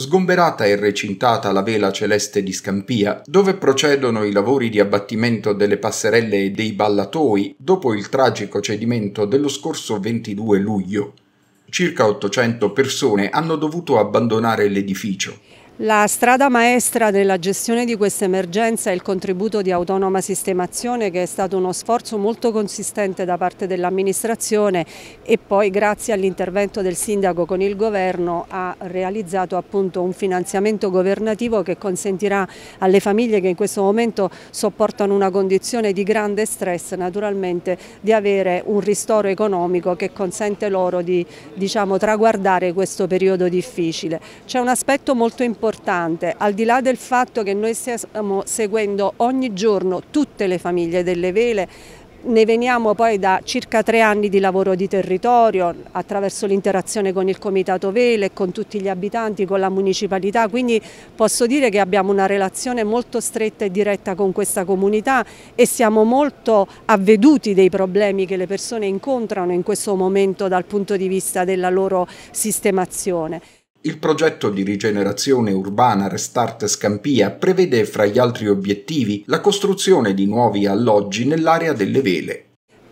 Sgomberata e recintata la vela celeste di Scampia, dove procedono i lavori di abbattimento delle passerelle e dei ballatoi dopo il tragico cedimento dello scorso 22 luglio. Circa 800 persone hanno dovuto abbandonare l'edificio. La strada maestra nella gestione di questa emergenza è il contributo di autonoma sistemazione che è stato uno sforzo molto consistente da parte dell'amministrazione e poi grazie all'intervento del sindaco con il governo ha realizzato appunto un finanziamento governativo che consentirà alle famiglie che in questo momento sopportano una condizione di grande stress naturalmente di avere un ristoro economico che consente loro di diciamo, traguardare questo periodo difficile. C'è un aspetto molto importante importante, al di là del fatto che noi stiamo seguendo ogni giorno tutte le famiglie delle vele, ne veniamo poi da circa tre anni di lavoro di territorio attraverso l'interazione con il Comitato Vele, con tutti gli abitanti, con la municipalità, quindi posso dire che abbiamo una relazione molto stretta e diretta con questa comunità e siamo molto avveduti dei problemi che le persone incontrano in questo momento dal punto di vista della loro sistemazione. Il progetto di rigenerazione urbana Restart Scampia prevede fra gli altri obiettivi la costruzione di nuovi alloggi nell'area delle vele,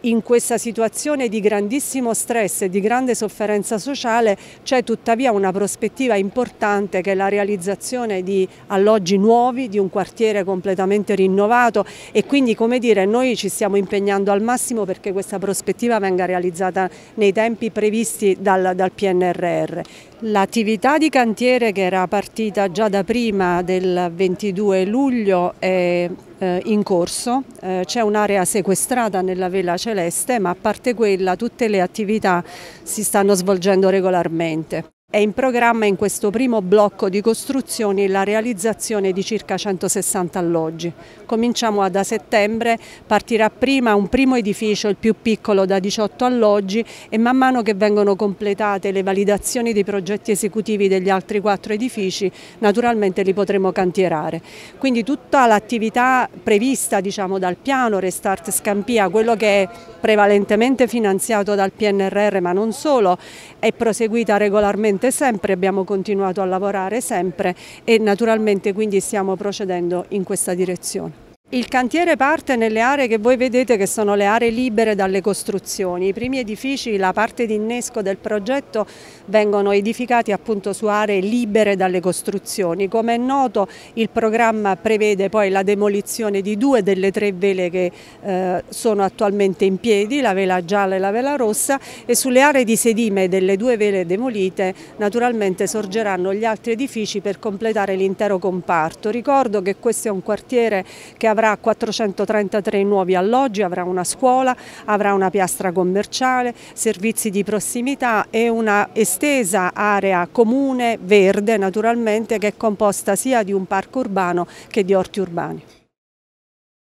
in questa situazione di grandissimo stress e di grande sofferenza sociale c'è tuttavia una prospettiva importante che è la realizzazione di alloggi nuovi, di un quartiere completamente rinnovato e quindi come dire noi ci stiamo impegnando al massimo perché questa prospettiva venga realizzata nei tempi previsti dal, dal PNRR. L'attività di cantiere che era partita già da prima del 22 luglio è eh, in corso, eh, c'è un'area sequestrata nella Vela Celeste ma a parte quella tutte le attività si stanno svolgendo regolarmente. È in programma in questo primo blocco di costruzioni la realizzazione di circa 160 alloggi. Cominciamo da settembre, partirà prima un primo edificio, il più piccolo, da 18 alloggi e man mano che vengono completate le validazioni dei progetti esecutivi degli altri quattro edifici, naturalmente li potremo cantierare. Quindi tutta l'attività prevista diciamo, dal piano Restart Scampia, quello che è prevalentemente finanziato dal PNRR ma non solo, è proseguita regolarmente presente sempre, abbiamo continuato a lavorare sempre e naturalmente quindi stiamo procedendo in questa direzione. Il cantiere parte nelle aree che voi vedete che sono le aree libere dalle costruzioni. I primi edifici, la parte di innesco del progetto, vengono edificati appunto su aree libere dalle costruzioni. Come è noto il programma prevede poi la demolizione di due delle tre vele che eh, sono attualmente in piedi, la vela gialla e la vela rossa e sulle aree di sedime delle due vele demolite naturalmente sorgeranno gli altri edifici per completare l'intero comparto. Ricordo che questo è un quartiere che ha avrà 433 nuovi alloggi, avrà una scuola, avrà una piastra commerciale, servizi di prossimità e una estesa area comune verde naturalmente che è composta sia di un parco urbano che di orti urbani.